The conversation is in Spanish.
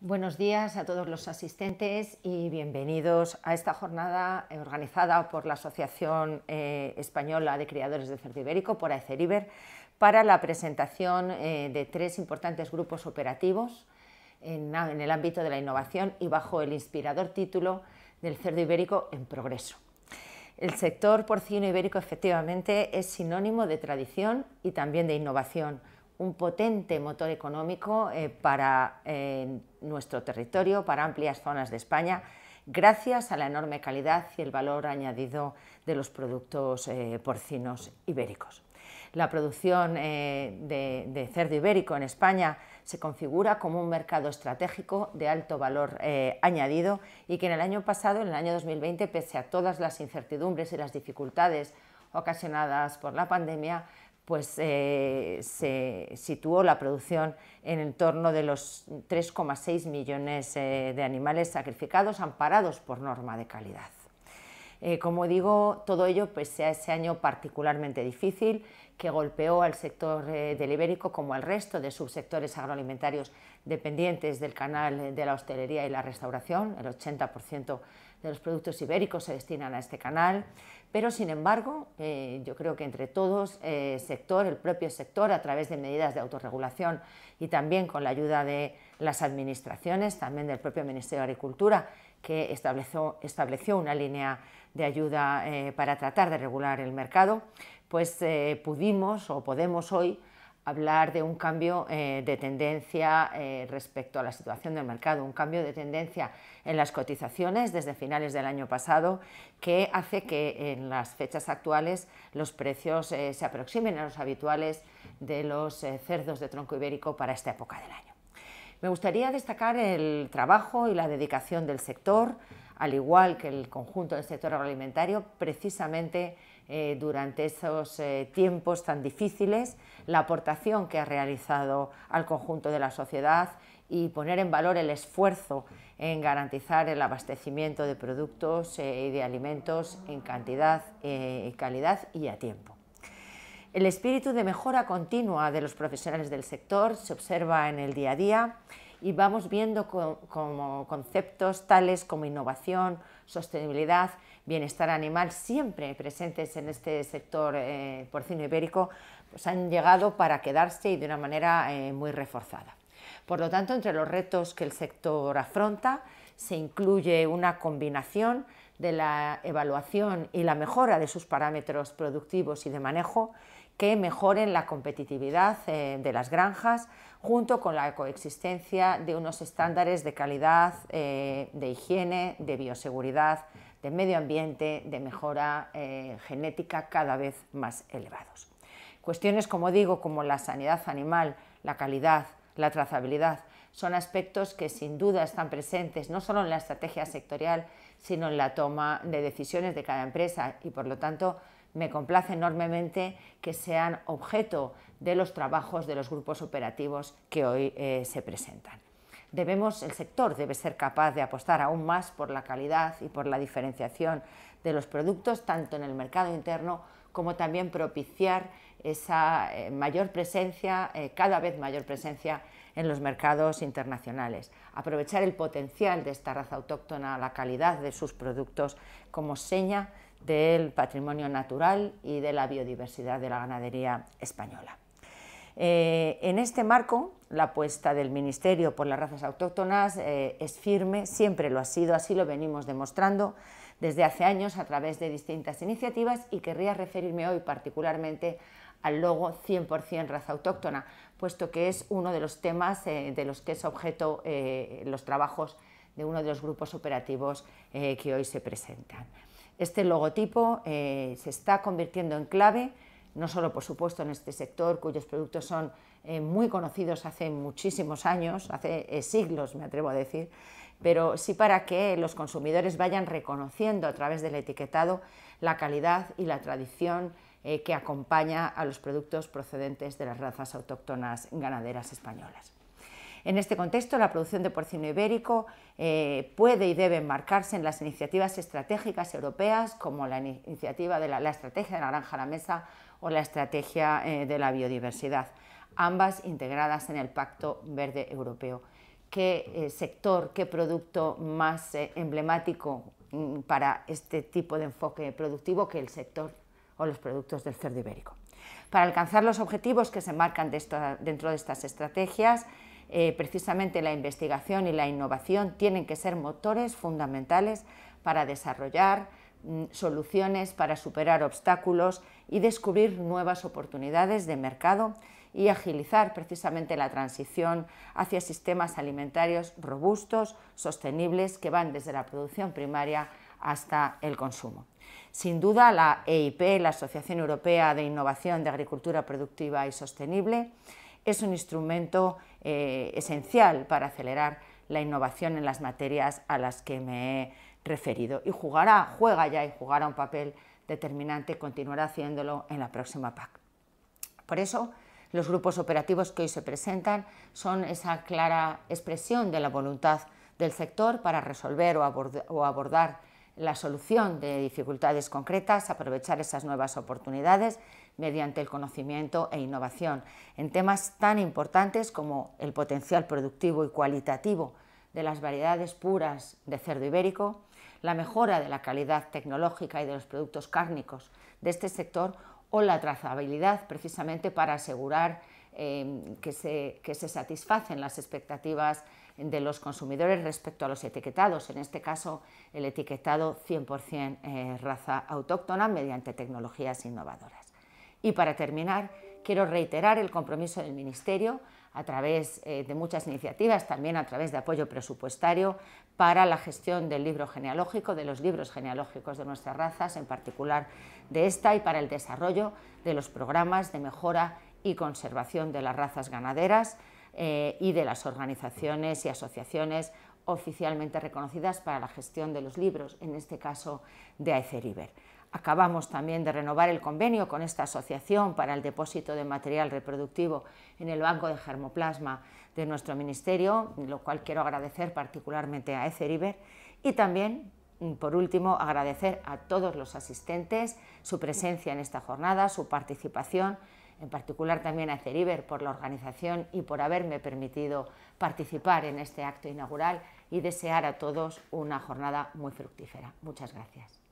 Buenos días a todos los asistentes y bienvenidos a esta jornada organizada por la Asociación eh, Española de Criadores de Cerdo Ibérico, por AECERIBER, para la presentación eh, de tres importantes grupos operativos en, el ámbito de la innovación y bajo el inspirador título del cerdo ibérico en progreso. El sector porcino ibérico efectivamente es sinónimo de tradición y también de innovación un potente motor económico eh, para eh, nuestro territorio, para amplias zonas de España, gracias a la enorme calidad y el valor añadido de los productos eh, porcinos ibéricos. La producción de, cerdo ibérico en España se configura como un mercado estratégico de alto valor añadido y que en el año pasado, en el año 2020, pese a todas las incertidumbres y las dificultades ocasionadas por la pandemia, pues eh, se situó la producción en el torno de los 3,6 millones eh, de animales sacrificados amparados por norma de calidad. Eh, como digo, todo ello pese pues, a ese año particularmente difícil que golpeó al sector del ibérico como al resto de subsectores agroalimentarios dependientes del canal de la hostelería y la restauración, el 80% de los productos ibéricos se destinan a este canal, pero sin embargo eh, yo creo que entre todos, el eh, sector, el propio sector, a través de medidas de autorregulación y también con la ayuda de las administraciones, también del propio Ministerio de Agricultura, que estableció, estableció una línea de ayuda eh, para tratar de regular el mercado, pues pudimos o podemos hoy hablar de un cambio eh, de tendencia eh, respecto a la situación del mercado, un cambio de tendencia en las cotizaciones desde finales del año pasado que hace que en las fechas actuales los precios eh, se aproximen a los habituales de los cerdos de tronco ibérico para esta época del año. Me gustaría destacar el trabajo y la dedicación del sector, al igual que el conjunto del sector agroalimentario, precisamente eh, durante esos eh, tiempos tan difíciles, la aportación que ha realizado al conjunto de la sociedad y poner en valor el esfuerzo en garantizar el abastecimiento de productos eh, y de alimentos en cantidad, calidad y a tiempo. El espíritu de mejora continua de los profesionales del sector se observa en el día a día y vamos viendo como conceptos tales como innovación, sostenibilidad, bienestar animal, siempre presentes en este sector eh, porcino ibérico, pues han llegado para quedarse y de una manera eh, muy reforzada. Por lo tanto, entre los retos que el sector afronta se incluye una combinación de la evaluación y la mejora de sus parámetros productivos y de manejo, que mejoren la competitividad eh, de las granjas junto con la coexistencia de unos estándares de calidad, eh, de higiene, de bioseguridad, de medio ambiente, de mejora eh, genética cada vez más elevados. Cuestiones, como digo, como la sanidad animal, la calidad, la trazabilidad, son aspectos que sin duda están presentes no solo en la estrategia sectorial, sino en la toma de decisiones de cada empresa y, por lo tanto, me complace enormemente que sean objeto de los trabajos de los grupos operativos que hoy eh, se presentan. Debemos, el sector debe ser capaz de apostar aún más por la calidad y por la diferenciación de los productos, tanto en el mercado interno como también propiciar esa eh, mayor presencia, eh, cada vez mayor presencia en los mercados internacionales. Aprovechar el potencial de esta raza autóctona, la calidad de sus productos como seña del patrimonio natural y de la biodiversidad de la ganadería española. Eh, en este marco, la apuesta del Ministerio por las razas autóctonas eh, es firme, siempre lo ha sido, así lo venimos demostrando desde hace años a través de distintas iniciativas y querría referirme hoy particularmente al logo 100% raza autóctona, puesto que es uno de los temas eh, de los que es objeto los trabajos de uno de los grupos operativos que hoy se presentan. Este logotipo eh, se está convirtiendo en clave, no solo por supuesto en este sector cuyos productos son eh, muy conocidos hace muchísimos años, hace eh, siglos me atrevo a decir, pero sí para que los consumidores vayan reconociendo a través del etiquetado la calidad y la tradición que acompaña a los productos procedentes de las razas autóctonas ganaderas españolas. En este contexto, la producción de porcino ibérico eh, puede y debe enmarcarse en las iniciativas estratégicas europeas, como la iniciativa de la, estrategia de la granja a la mesa o la estrategia eh, de la biodiversidad, ambas integradas en el Pacto Verde Europeo. ¿Qué eh, sector, qué producto más emblemático mm, para este tipo de enfoque productivo que el sector o los productos del cerdo ibérico? Para alcanzar los objetivos que se marcan dentro de estas estrategias, eh, precisamente la investigación y la innovación tienen que ser motores fundamentales para desarrollar mm, soluciones, para superar obstáculos y descubrir nuevas oportunidades de mercado y agilizar precisamente la transición hacia sistemas alimentarios robustos, sostenibles, que van desde la producción primaria hasta el consumo. Sin duda, la EIP, la Asociación Europea de Innovación de Agricultura Productiva y Sostenible, es un instrumento eh, esencial para acelerar la innovación en las materias a las que me he referido. Y jugará, juega ya y jugará un papel determinante, continuará haciéndolo en la próxima PAC. Por eso, los grupos operativos que hoy se presentan son esa clara expresión de la voluntad del sector para resolver o abordar la solución de dificultades concretas, aprovechar esas nuevas oportunidades mediante el conocimiento e innovación en temas tan importantes como el potencial productivo y cualitativo de las variedades puras de cerdo ibérico, la mejora de la calidad tecnológica y de los productos cárnicos de este sector o la trazabilidad precisamente para asegurar eh, que, se, satisfacen las expectativas de los consumidores respecto a los etiquetados, en este caso el etiquetado 100% eh, raza autóctona mediante tecnologías innovadoras. Y para terminar, quiero reiterar el compromiso del Ministerio a través eh, de muchas iniciativas, también a través de apoyo presupuestario para la gestión del libro genealógico, de los libros genealógicos de nuestras razas, en particular de esta, y para el desarrollo de los programas de mejora y conservación de las razas ganaderas eh, y de las organizaciones y asociaciones oficialmente reconocidas para la gestión de los libros, en este caso de River. Acabamos también de renovar el convenio con esta asociación para el depósito de material reproductivo en el Banco de Germoplasma de nuestro Ministerio, lo cual quiero agradecer particularmente a Eceriber y también, mm, por último, agradecer a todos los asistentes su presencia en esta jornada, su participación, en particular también a Eceriber por la organización y por haberme permitido participar en este acto inaugural y desear a todos una jornada muy fructífera. Muchas gracias.